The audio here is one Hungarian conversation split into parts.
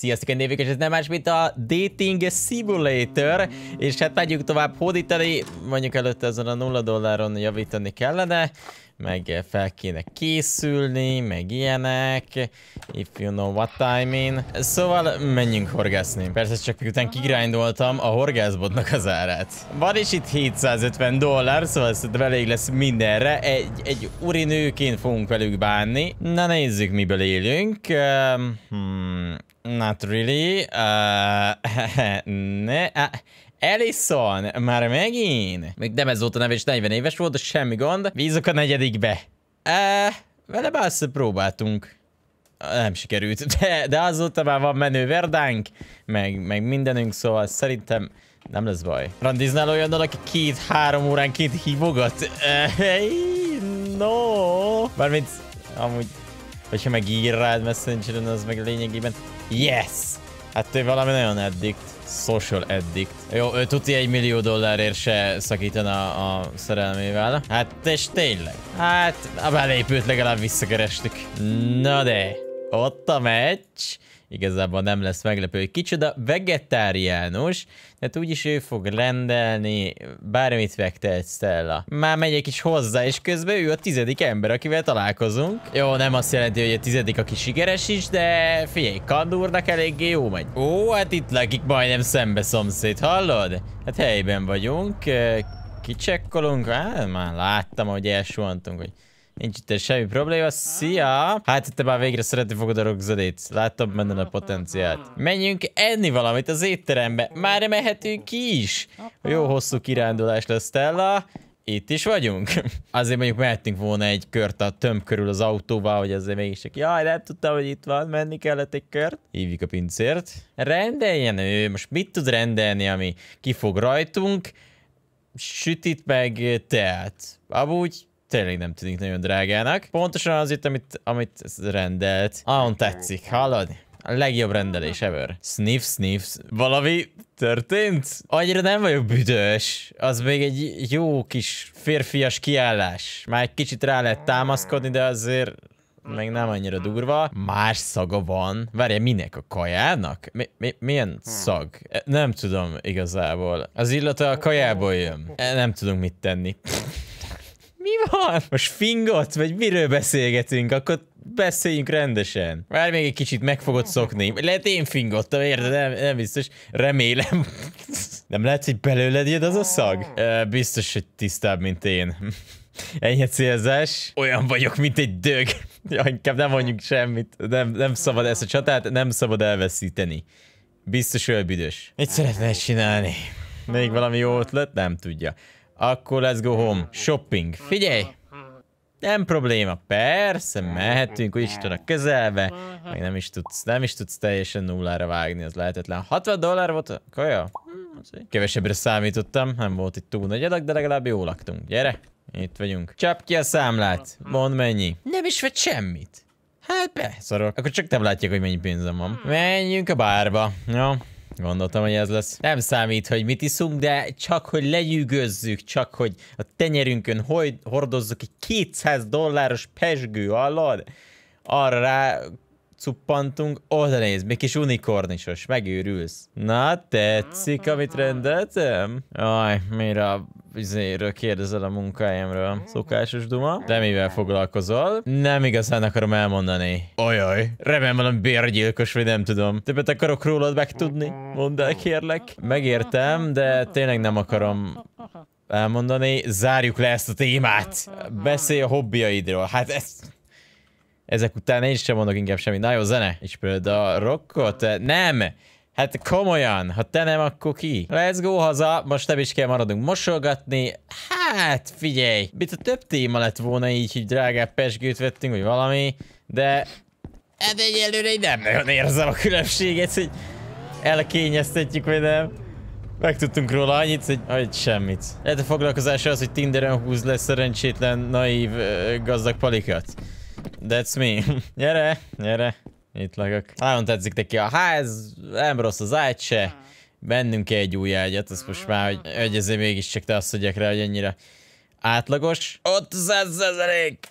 Sziasztok, én névük, és ez nem más, mint a Dating Simulator, és hát megyünk tovább hódítani, mondjuk előtte ezen a nulla dolláron javítani kellene, meg fel kéne készülni, meg ilyenek, if you know what I mean. Szóval menjünk horgászni. Persze csak miután kigrindoltam a horgászbotnak az árát. Van is itt 750 dollár, szóval szerintem elég lesz mindenre. Egy, egy urinőként fogunk velük bánni. Na nézzük, miből élünk. Ehm, hmm not really. Uh, ne, uh, Ellison, már megint? Még nem ezóta neve is 40 éves volt, de semmi gond. Vízok a negyedikbe. Uh, vele bász próbáltunk. nem sikerült, de, de azóta már van menő verdánk, meg, meg mindenünk, szóval szerintem nem lesz baj. Randiznál olyan, aki két-három óránként hívogat? Uh, hey, no! Mármint amúgy vagy ha meg ír rád messengeren, az meg lényegében... Yes! Hát ő valami nagyon addict. Social addict. Jó, ő tuti egy millió dollárért se szakítana a szerelmével. Hát és tényleg. Hát a belépőt legalább visszakerestük. Na de, ott a meccs igazából nem lesz meglepő, hogy kicsoda vegetáriánus, tehát úgyis ő fog rendelni bármit vegtelt Stella. Már megyek is hozzá, és közben ő a tizedik ember, akivel találkozunk. Jó, nem azt jelenti, hogy a tizedik, aki sikeres is, de figyelj, Kandúrnak eléggé jó megy. Ó, hát itt lakik majdnem szembe szomszéd, hallod? Hát helyben vagyunk, kicsekkolunk, hát már láttam, hogy elsuhantunk, hogy Nincs itt semmi probléma. Szia! Hát te már végre szeretni fogod a rogzadét. Láttam benne a potenciált. Menjünk enni valamit az étterembe. Már mehetünk ki is. Jó hosszú kirándulás lesz, Stella itt is vagyunk. Azért mondjuk mehetünk volna egy kört a tömb körül az autóval, hogy azért mégis csak, jaj, nem tudtam, hogy itt van, menni kellett egy kört. Hívjuk a pincért. Rendeljen ő, most mit tud rendelni, ami kifog rajtunk? Sütit meg teát. Abúgy tényleg nem tűnik nagyon drágának. Pontosan az itt, amit, amit rendelt. Ahon tetszik, hallod? A legjobb rendelés ever. Sniff, sniff. Valami történt? Annyira nem vagyok büdös. Az még egy jó kis férfias kiállás. Már egy kicsit rá lehet támaszkodni, de azért meg nem annyira durva. Más szaga van. Várja, minek a kajának? Mi, mi, milyen szag? E, nem tudom igazából. Az illata a kajából jön. E, nem tudunk mit tenni. mi van? Most fingott? vagy miről beszélgetünk? Akkor beszéljünk rendesen. Várj még egy kicsit, meg fogod szokni. Lehet én fingottam, érted? Nem, nem biztos. Remélem. Nem lehet, hogy belőled jön az a szag? Biztos, hogy tisztább, mint én. Ennyi célzás. Olyan vagyok, mint egy dög. Ja, inkább nem mondjuk semmit. Nem, nem szabad ezt a csatát, nem szabad elveszíteni. Biztos büdös. Mit szeretne csinálni? Még valami jó ötlet? Nem tudja. Akkor let's go home. Shopping. Figyelj! Nem probléma, persze, mehetünk, úgyis itt a közelbe, meg nem is tudsz, nem is tudsz teljesen nullára vágni, az lehetetlen. 60 dollár volt a kaja? Hm, Kevesebbre számítottam, nem volt itt túl nagy adag, de legalább jól laktunk. Gyere, itt vagyunk. Csap ki a számlát, mondd mennyi. Nem is vagy semmit. Hát szarok. Akkor csak te látják, hogy mennyi pénzem van. Menjünk a bárba. Jó. Gondoltam, hogy ez lesz. Nem számít, hogy mit iszunk, de csak, hogy lenyűgözzük, csak, hogy a tenyerünkön hogy hordozzuk egy 200 dolláros pesgő, alatt, Arra rá cuppantunk, oda néz, még kis unikornisos, megőrülsz. Na, tetszik, amit rendeltem? Aj, mire izéről kérdezel a munkájámról, Szokásos duma. De mivel foglalkozol? Nem igazán akarom elmondani. Ajaj, remélem valami bérgyilkos, vagy nem tudom. Többet akarok rólad megtudni? Mondd el, kérlek. Megértem, de tényleg nem akarom elmondani. Zárjuk le ezt a témát. Beszélj a hobbiaidról. Hát ezt ezek után én sem mondok inkább semmi. Na jó, zene, ismered a rockot? Nem! Hát komolyan, ha te nem, akkor ki? Let's go haza, most nem is kell maradunk mosolgatni. Hát figyelj, mit a több téma lett volna így, hogy drágább pesgőt vettünk, vagy valami, de... Hát egyelőre így nem nagyon érzem a különbséget, hogy elkényeztetjük, vagy nem. Megtudtunk róla annyit, hogy, hogy semmit. Lehet a foglalkozása az, hogy Tinderen húz le szerencsétlen, naív, gazdag palikat. That's me. Gyere, gyere. Itt lakok. Nagyon tetszik neki a ház, nem rossz az ágy se. Bennünk egy új ágyat, ez most már, hogy, hogy azért mégiscsak te azt mondják rá, hogy ennyire átlagos. Ott százalék!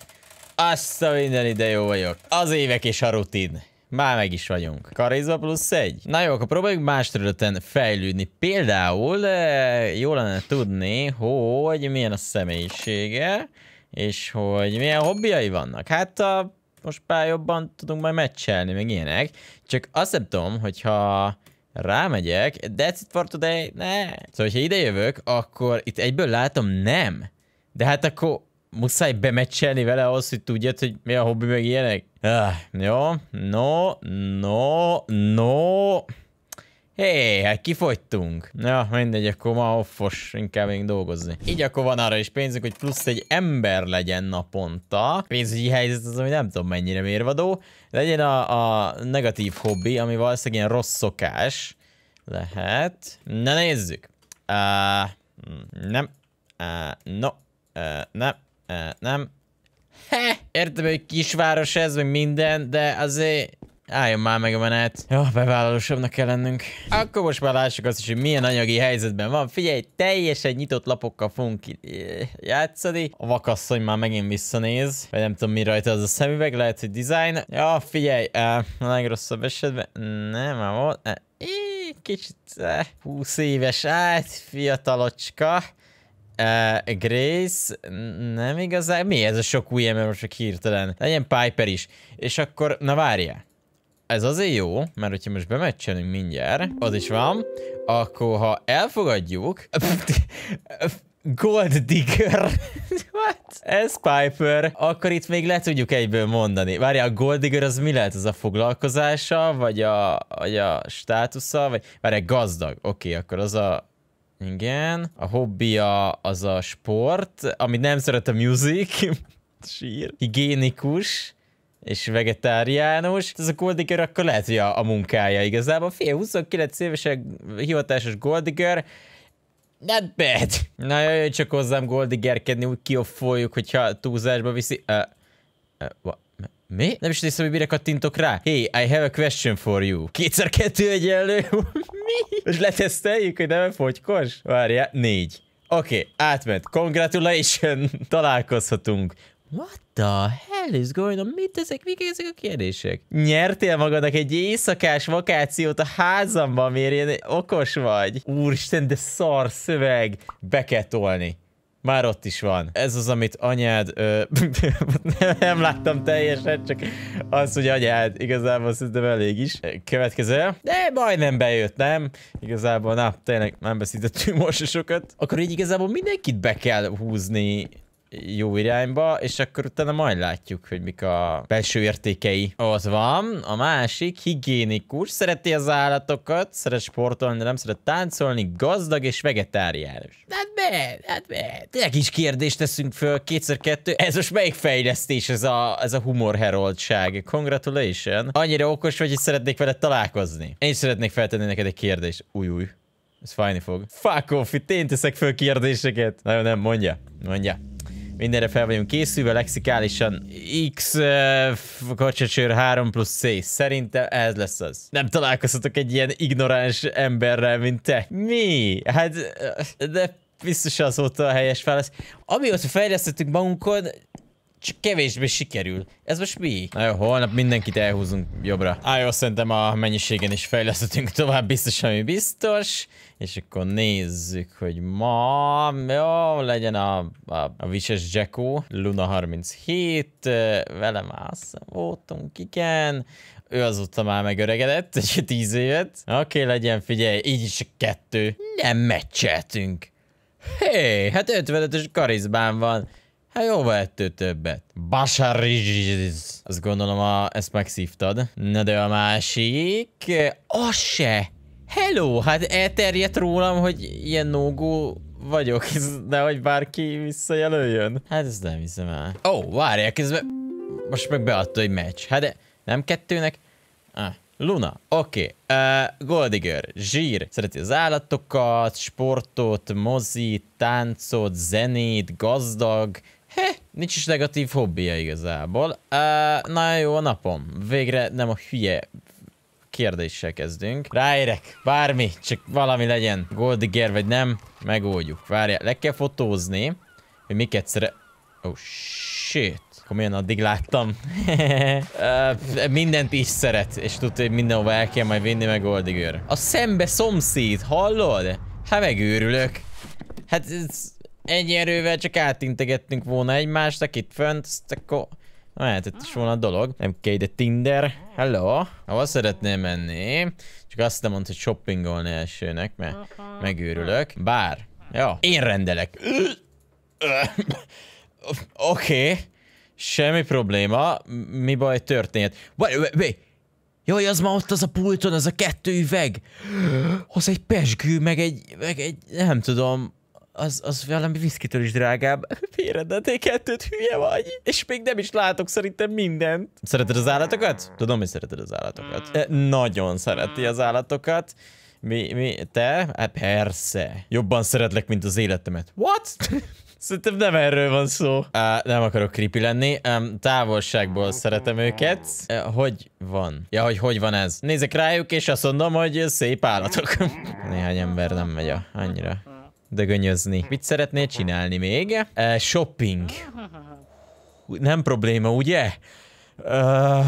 Azt a minden ide jó vagyok. Az évek és a rutin. Már meg is vagyunk. Karizma plusz egy. Na jó, akkor próbáljuk más területen fejlődni. Például eh, jó lenne tudni, hogy milyen a személyisége és hogy milyen hobbiai vannak. Hát a, most már jobban tudunk majd meccselni, meg ilyenek. Csak azt nem tudom, hogyha rámegyek, that's it for today, ne. Szóval, hogyha idejövök, akkor itt egyből látom nem. De hát akkor muszáj bemeccselni vele ahhoz, hogy tudjad, hogy mi a hobbi meg ilyenek. Ah, jó, no, no, no. Hé, hát kifogytunk. Ja, mindegy, akkor ma offos, inkább még dolgozni. Így akkor van arra is pénzünk, hogy plusz egy ember legyen naponta. Pénzügyi helyzet az, ami nem tudom mennyire mérvadó. Legyen a, a negatív hobbi, ami valószínűleg ilyen rossz szokás. Lehet. Na nézzük. Uh, nem. Uh, no. Uh, nem. Uh, nem. He! Értem, hogy kisváros ez, meg minden, de azért Álljon már meg a menet. Ja, bevállalósabbnak kell lennünk. Akkor most már lássuk azt is, hogy milyen anyagi helyzetben van. Figyelj, teljesen nyitott lapokkal fogunk játszani. A vakasszony már megint visszanéz. Vagy nem tudom, mi rajta az a szemüveg, lehet, hogy design. Ja, figyelj, eh, a legrosszabb esetben... Nem, már volt... Eh, kicsit 20 eh, éves át, fiatalocska. Uh, Grace, nem igazán, mi ez a sok új ember most csak hirtelen? Legyen Piper is. És akkor, na várjál, ez azért jó, mert hogyha most bemeccselünk mindjárt, az is van, akkor ha elfogadjuk... Gold Digger. What? Ez Piper. Akkor itt még le tudjuk egyből mondani. Várjál, a Gold Digger az mi lehet? Az a foglalkozása, vagy a, vagy a státusza, vagy... Várjál, gazdag. Oké, okay, akkor az a... Igen. A hobbija az a sport, amit nem szeret a music. Sír. Higiénikus és vegetáriánus, ez a Goldiger akkor lehet, hogy a, a munkája igazából. Fél 29 éves hivatásos Goldiger, not hát bad. Na jaj, csak hozzám Goldigerkedni, úgy kioffoljuk, hogyha túlzásba viszi. Uh, uh, Mi? Nem is tudom, hogy mire kattintok rá. Hey, I have a question for you. Kétszer kettő egyenlő. Mi? És leteszteljük, hogy nem fogykos? Várjál, négy. Oké, okay, átment. Congratulations! Találkozhatunk. What the hell is going on? Mit ezek? Mik ezek a kérdések? Nyertél magadnak egy éjszakás vakációt a házamban, miért ilyen okos vagy? Úristen, de szar szöveg! Be kell tolni. Már ott is van. Ez az, amit anyád... Ö, nem láttam teljesen, csak az, hogy anyád. Igazából szerintem elég is. Következő. De majdnem bejött, nem? Igazából, na, tényleg nem beszéltettünk most sokat. Akkor így igazából mindenkit be kell húzni jó irányba, és akkor utána majd látjuk, hogy mik a belső értékei. Az van, a másik higiénikus, szereti az állatokat, szeret sportolni, de nem szeret táncolni, gazdag és vegetáriánus. Hát be, hát be. Tényleg is kérdést teszünk föl, kétszer kettő, ez most melyik fejlesztés ez a, ez a humor heroldság? Congratulation. Annyira okos vagy, hogy szeretnék veled találkozni. Én szeretnék feltenni neked egy kérdést. Új, új. Ez fájni fog. Fuck off, itt én teszek föl kérdéseket. Nagyon nem, mondja. Mondja. Mindenre fel vagyunk készülve, lexikálisan X eh, kocsacsőr 3 plusz C. Szerintem ez lesz az. Nem találkozhatok egy ilyen ignoráns emberrel, mint te. Mi? Hát, eh, de biztos azóta a helyes válasz. Amióta fejlesztettük magunkon, csak kevésbé sikerül. Ez most mi? Na jó, holnap mindenkit elhúzunk jobbra. Á, jó, szerintem a mennyiségen is fejlesztünk tovább, biztos, ami biztos. És akkor nézzük, hogy ma... Jó, legyen a, a, a Vises Jacko, Luna 37, vele már voltunk, igen. Ő azóta már megöregedett, egy 10 évet. Oké, okay, legyen, figyelj, így is kettő. Nem meccseltünk. Hé, hey, hát 55-ös karizmán van. Hát jóval ettől többet. Basarizs. Azt gondolom, a, ezt megszívtad. Na de a másik... Az se. Hello, hát elterjedt rólam, hogy ilyen nógó vagyok, nehogy bárki visszajelöljön. Hát ez nem hiszem el. Ó, oh, várják, ez be... Most meg beadta egy meccs. Hát de nem kettőnek? Ah, Luna, oké. Okay. Uh, Goldiger, zsír. Szereti az állatokat, sportot, mozit, táncot, zenét, gazdag, He, nincs is negatív hobbija igazából. Uh, na jó a napom. Végre nem a hülye kérdéssel kezdünk. Ráérek, bármi, csak valami legyen. Goldiger vagy nem, megoldjuk. Várjál, le kell fotózni, hogy miket szere... Oh, shit. Komolyan addig láttam. uh, mindent is szeret, és tud hogy mindenhova el kell majd vinni meg Goldiger. A szembe szomszéd, hallod? Hát megőrülök. Hát ez... Egy erővel csak átintegettünk volna egymást, akit fönt, azt akkor lehetett is volna a dolog. Nem kell ide Tinder. Hello. Hova szeretném menni? Csak azt nem mondta, hogy shoppingolni elsőnek, mert megőrülök. Bár. jó. Én rendelek. Oké. Okay. Semmi probléma. Mi baj történt? Wait, wait, Jaj, az ma ott az a pulton, az a kettő üveg. Az egy pesgő, meg egy, meg egy, nem tudom, az, az valami viszkitől is drágább. Félredetél kettőt, hülye vagy, és még nem is látok szerintem mindent. Szereted az állatokat? Tudom, hogy szereted az állatokat. Mm. E, nagyon szereti az állatokat. Mi, mi, te? Hát persze. Jobban szeretlek, mint az életemet. What? Szerintem nem erről van szó. Uh, nem akarok creepy lenni. Um, távolságból szeretem őket. Uh, hogy van? Ja, hogy hogy van ez? Nézek rájuk, és azt mondom, hogy szép állatok. Néhány ember nem megy a annyira dögönyözni. Hm. Mit szeretnél csinálni még? Uh, shopping. Nem probléma, ugye? Uh,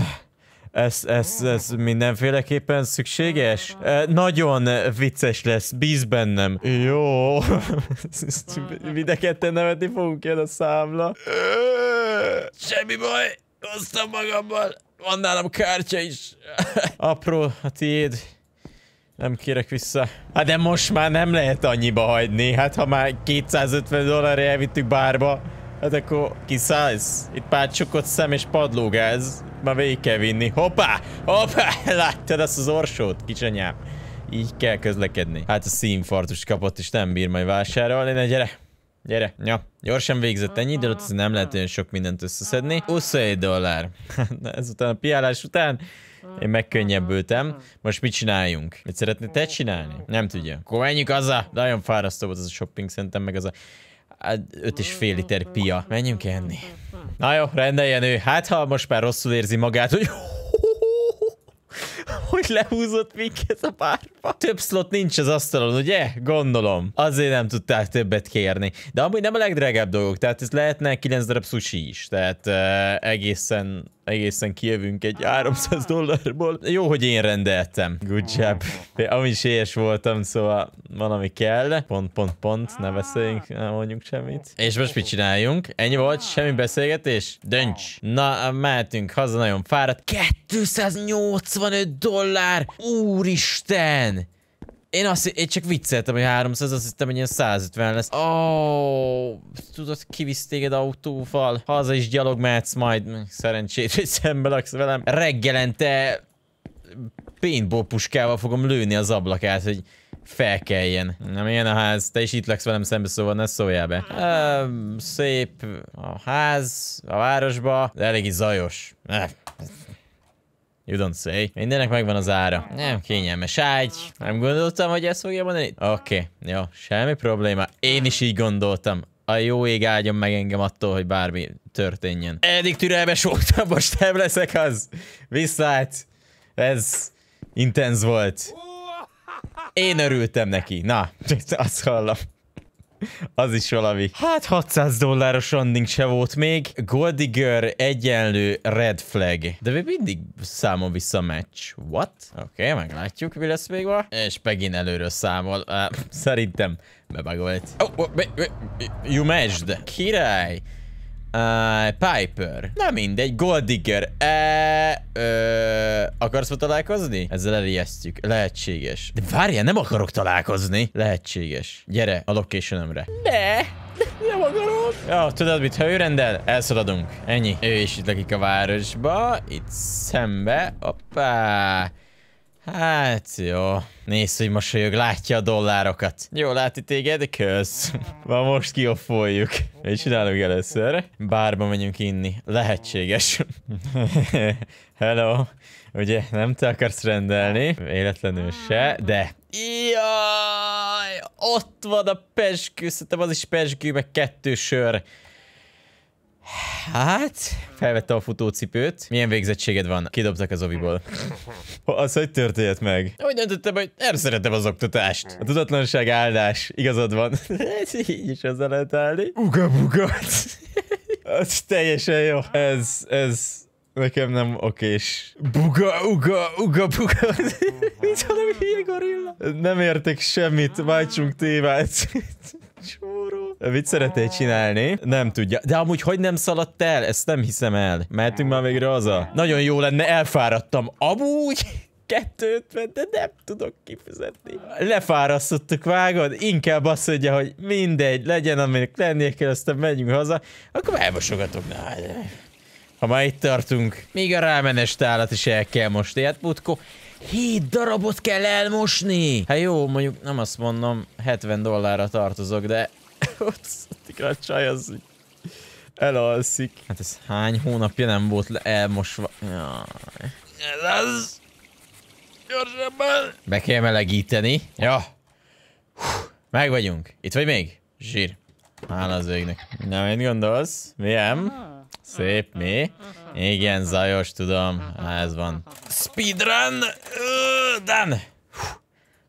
ez, ez, ez mindenféleképpen szükséges? Uh, nagyon vicces lesz, bíz bennem. Jó. Mind ketten nevetni fogunk el a számla. Semmi baj, hoztam magammal. Van nálam kártya is. Apró, a tiéd. Nem kérek vissza. Hát de most már nem lehet annyiba hagyni. Hát ha már 250 dollárra elvittük bárba, hát akkor kiszállsz. Itt pár csukott szem és padlógáz. Már végig kell vinni. Hoppá! Hoppá! Láttad azt az orsót, kicsanyám? Így kell közlekedni. Hát a színfartust kapott és nem bír majd vásárolni. Ne gyere! Gyere, ja. Gyorsan végzett ennyi idő alatt, nem lehet olyan sok mindent összeszedni. 21 dollár. Ezután a piálás után én megkönnyebbültem. Most mit csináljunk? Mit szeretnél te csinálni? Nem tudja. Akkor menjünk haza. Nagyon fárasztó volt az a shopping, szerintem meg az a öt és fél liter pia. Menjünk enni. Na jó, rendeljen ő. Hát ha most már rosszul érzi magát, hogy hogy lehúzott minket a párba. Több slot nincs az asztalon, ugye? Gondolom. Azért nem tudták többet kérni. De amúgy nem a legdrágább dolgok, tehát ez lehetne 9 darab sushi is. Tehát uh, egészen egészen kijövünk egy 300 dollárból. Jó, hogy én rendeltem. Good job. De Amúgy sélyes voltam, szóval van, ami kell. Pont, pont, pont, ne beszéljünk, ne mondjunk semmit. És most mit csináljunk? Ennyi volt, semmi beszélgetés? Dönts! Na, mehetünk haza, nagyon fáradt. 285 dollár! Úristen! Én azt én csak vicceltem, hogy 300, azt hittem, hogy ilyen 150 lesz. Ó, oh, tudod, kivisz téged autóval. Haza is gyalog mehetsz majd. Szerencsét, hogy szembe laksz velem. Reggelente paintball puskával fogom lőni az ablakát, hogy felkeljen. Nem ilyen a ház, te is itt laksz velem szembe, szóval ne szóljál be. Uh, szép a ház, a városba, de elég zajos. You don't say. Mindenek megvan az ára. Nem kényelmes ágy. Nem gondoltam, hogy ezt fogja mondani. Oké, okay. jó, semmi probléma. Én is így gondoltam a jó ég áldjon meg engem attól, hogy bármi történjen. Eddig türelmes voltam, most nem leszek az. Visszállt. Ez intenz volt. Én örültem neki. Na, azt hallom. Az is valami. Hát 600 dolláros randing se volt még. Goldiger egyenlő red flag. De még mindig számol vissza a meccs. What? Oké, okay, meglátjuk, mi lesz még ma. És megint előről számol. Uh, szerintem bebagol egy. Oh, oh, you matched. Király. Uh, Piper. Na mindegy, Gold Digger. Uh, e, uh, akarsz ma találkozni? Ezzel elijesztjük. Lehetséges. De várjál, nem akarok találkozni. Lehetséges. Gyere a locationömre. Ne! Nem akarom. Ja, tudod mit, ha ő rendel, elszaladunk. Ennyi. Ő is itt lakik a városba. Itt szembe. Hoppá. Hát jó. Nézd, hogy mosolyog, látja a dollárokat. Jó látni téged, kösz. Van most kioffoljuk. Mit csinálunk először? Bárba megyünk inni. Lehetséges. Hello. Ugye nem te akarsz rendelni, Életlenül se, de... Jaj, ott van a peskű, szerintem az is peskű, meg kettő sör. Hát, felvette a futócipőt. Milyen végzettséged van? Kidobtak az oviból. az hogy történt meg? Úgy döntöttem, hogy nem szeretem az oktatást. Hmm. A tudatlanság áldás. Igazad van. Így is az lehet állni. Uga bugat. az teljesen jó. Ez, ez... Nekem nem okés. Buga, uga, uga, buga. Mit valami hülye gorilla? Nem értek semmit, váltsunk témát. Mit szeretnél csinálni? Nem tudja. De amúgy hogy nem szaladt el? Ezt nem hiszem el. Mehetünk már végre haza? Nagyon jó lenne, elfáradtam. Amúgy? 250, de nem tudok kifizetni. Lefárasztottuk, vágod? Inkább azt mondja, hogy mindegy, legyen, aminek lennie kell, aztán megyünk haza. Akkor elmosogatok. Na, ha már itt tartunk, még a rámenes tálat is el kell most Hát putko. Hét darabot kell elmosni! Hát jó, mondjuk nem azt mondom, 70 dollárra tartozok, de Ott a csaj az elalszik. Hát ez hány hónapja nem volt le elmosva. Jaj. Ez az! Gyorsabban! Be kell melegíteni. Ja. meg vagyunk. Itt vagy még? Zsír. Hála az végnek. Na, mit gondolsz? Milyen? Szép, mi? Igen, zajos, tudom. Há, ez van. Speedrun! Done!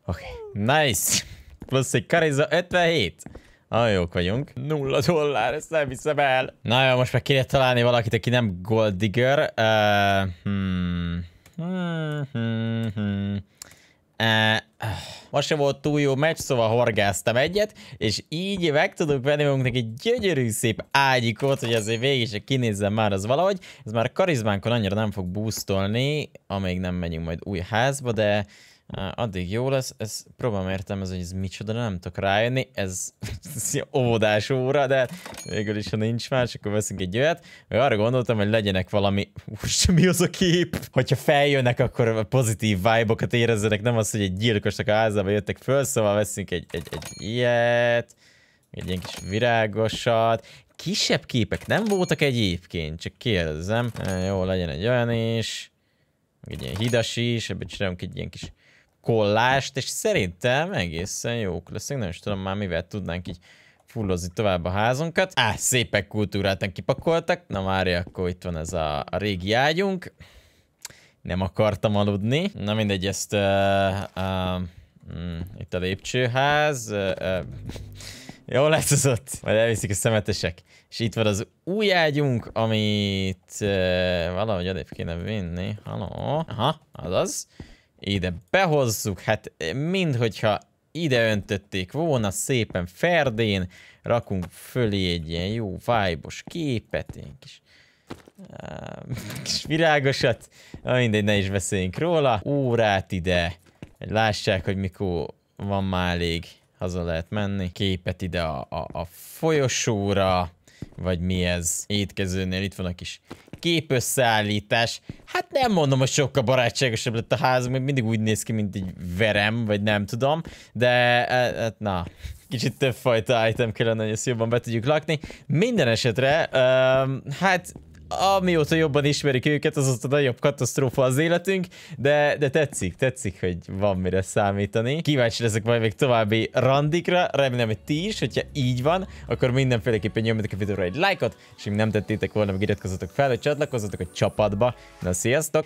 Oké, okay. nice! Plusz egy kariza 57. Nagyon ah, jók vagyunk. Nulla dollár, ezt nem hiszem el. Na jó, most meg kéne találni valakit, aki nem Gold Digger. Uh, hmm. Hmm, hmm, hmm. Uh, most sem volt túl jó meccs, szóval horgáztam egyet, és így meg tudunk venni magunknak egy gyönyörű szép ágyikot, hogy azért végig is kinézzen már az valahogy. Ez már a karizmánkon annyira nem fog boostolni, amíg nem megyünk majd új házba, de addig jó lesz, ez próbálom ez, hogy ez micsoda, nem tudok rájönni, ez, ez óvodás óra, de hát végül is, ha nincs más, akkor veszünk egy olyat. Arra gondoltam, hogy legyenek valami, most mi az a kép? Hogyha feljönnek, akkor pozitív vibe-okat érezzenek, nem az, hogy egy gyilkosnak a házába jöttek föl, szóval veszünk egy, egy, egy ilyet, egy ilyen kis virágosat, kisebb képek nem voltak egyébként, csak kérdezem. Jó, legyen egy olyan is. Meg egy ilyen hidas is, ebből csinálunk egy ilyen kis kollást, és szerintem egészen jók leszünk. Nem is tudom már, mivel tudnánk így fullozni tovább a házunkat. Á, szépek kultúráltan kipakoltak. Na már akkor itt van ez a, a régi ágyunk. Nem akartam aludni. Na mindegy, ezt... Uh, uh, mm, itt a lépcsőház. Uh, uh, Jól lesz az ott. Majd elviszik a szemetesek. És itt van az új ágyunk, amit uh, valahogy adébb kéne vinni. Haló? Aha, azaz ide behozzuk, hát eh, minthogyha ide öntötték volna, szépen ferdén, rakunk fölé egy ilyen jó vibe képet, ilyen kis, á, kis virágosat, mindegy, ne is beszéljünk róla. Órát ide, lássák, hogy mikor van már elég, haza lehet menni. Képet ide a, a, a folyosóra, vagy mi ez, étkezőnél, itt van a kis képösszeállítás. Hát nem mondom, hogy sokkal barátságosabb lett a ház, még mindig úgy néz ki, mint egy verem, vagy nem tudom, de e, hát na, kicsit több fajta item kellene, hogy ezt jobban be tudjuk lakni. Minden esetre, um, hát amióta jobban ismerik őket, az ott a nagyobb katasztrófa az életünk, de, de tetszik, tetszik, hogy van mire számítani. Kíváncsi leszek majd még további randikra, remélem, hogy ti is, hogyha így van, akkor mindenféleképpen nyomjatok a videóra egy lájkot, és még nem tettétek volna, meg iratkozzatok fel, hogy csatlakozzatok a csapatba. Na, sziasztok!